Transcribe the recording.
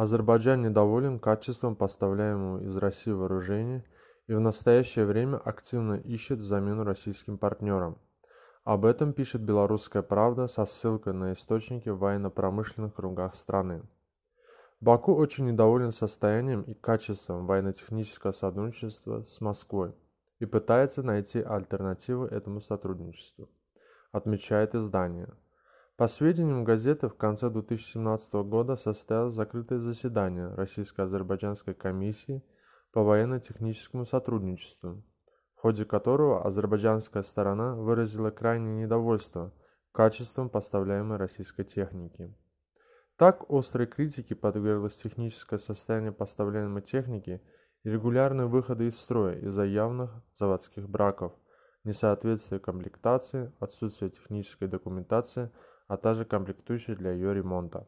Азербайджан недоволен качеством поставляемого из России вооружения и в настоящее время активно ищет замену российским партнерам. Об этом пишет «Белорусская правда» со ссылкой на источники в военно-промышленных кругах страны. Баку очень недоволен состоянием и качеством военно-технического сотрудничества с Москвой и пытается найти альтернативу этому сотрудничеству, отмечает издание. По сведениям газеты, в конце 2017 года состоялось закрытое заседание Российско-Азербайджанской комиссии по военно-техническому сотрудничеству, в ходе которого азербайджанская сторона выразила крайнее недовольство качеством поставляемой российской техники. Так острой критике подверглось техническое состояние поставляемой техники и регулярные выходы из строя из-за явных заводских браков – несоответствие комплектации, отсутствие технической документации, а также комплектующих для ее ремонта.